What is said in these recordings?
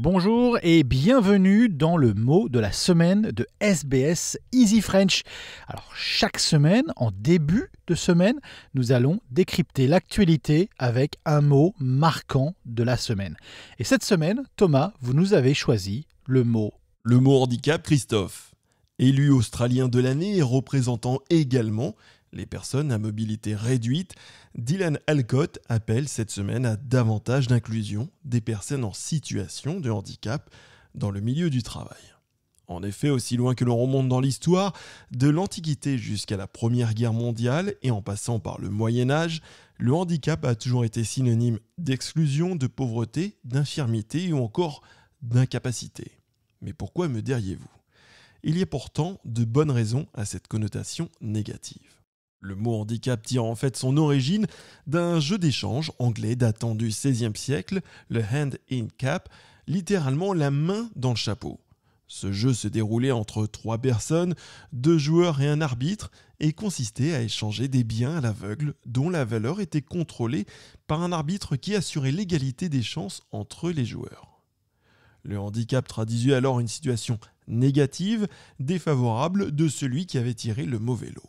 Bonjour et bienvenue dans le mot de la semaine de SBS Easy French. Alors chaque semaine, en début de semaine, nous allons décrypter l'actualité avec un mot marquant de la semaine. Et cette semaine, Thomas, vous nous avez choisi le mot. Le mot handicap, Christophe. Élu australien de l'année et représentant également les personnes à mobilité réduite, Dylan Alcott appelle cette semaine à davantage d'inclusion des personnes en situation de handicap dans le milieu du travail. En effet, aussi loin que l'on remonte dans l'histoire, de l'Antiquité jusqu'à la Première Guerre mondiale et en passant par le Moyen Âge, le handicap a toujours été synonyme d'exclusion, de pauvreté, d'infirmité ou encore d'incapacité. Mais pourquoi me diriez-vous Il y a pourtant de bonnes raisons à cette connotation négative. Le mot handicap tire en fait son origine d'un jeu d'échange anglais datant du XVIe siècle, le hand in cap, littéralement la main dans le chapeau. Ce jeu se déroulait entre trois personnes, deux joueurs et un arbitre, et consistait à échanger des biens à l'aveugle dont la valeur était contrôlée par un arbitre qui assurait l'égalité des chances entre les joueurs. Le handicap traduisait alors une situation négative, défavorable de celui qui avait tiré le mauvais lot.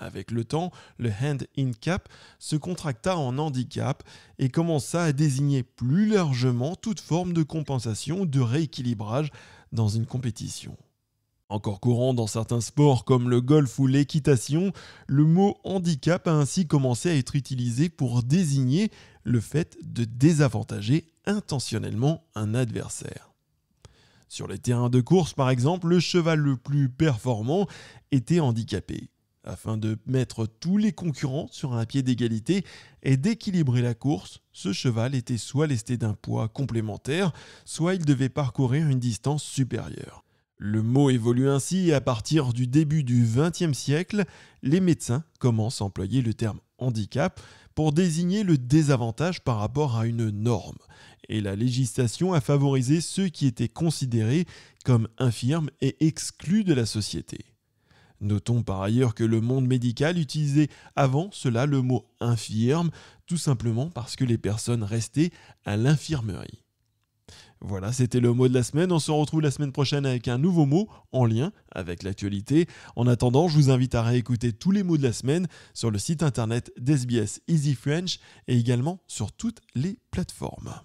Avec le temps, le hand-in cap se contracta en handicap et commença à désigner plus largement toute forme de compensation ou de rééquilibrage dans une compétition. Encore courant dans certains sports comme le golf ou l'équitation, le mot handicap a ainsi commencé à être utilisé pour désigner le fait de désavantager intentionnellement un adversaire. Sur les terrains de course, par exemple, le cheval le plus performant était handicapé afin de mettre tous les concurrents sur un pied d'égalité et d'équilibrer la course, ce cheval était soit lesté d'un poids complémentaire, soit il devait parcourir une distance supérieure. Le mot évolue ainsi et à partir du début du XXe siècle, les médecins commencent à employer le terme handicap pour désigner le désavantage par rapport à une norme. Et la législation a favorisé ceux qui étaient considérés comme infirmes et exclus de la société. Notons par ailleurs que le monde médical utilisait avant cela le mot infirme, tout simplement parce que les personnes restaient à l'infirmerie. Voilà, c'était le mot de la semaine. On se retrouve la semaine prochaine avec un nouveau mot en lien avec l'actualité. En attendant, je vous invite à réécouter tous les mots de la semaine sur le site internet d'SBS Easy French et également sur toutes les plateformes.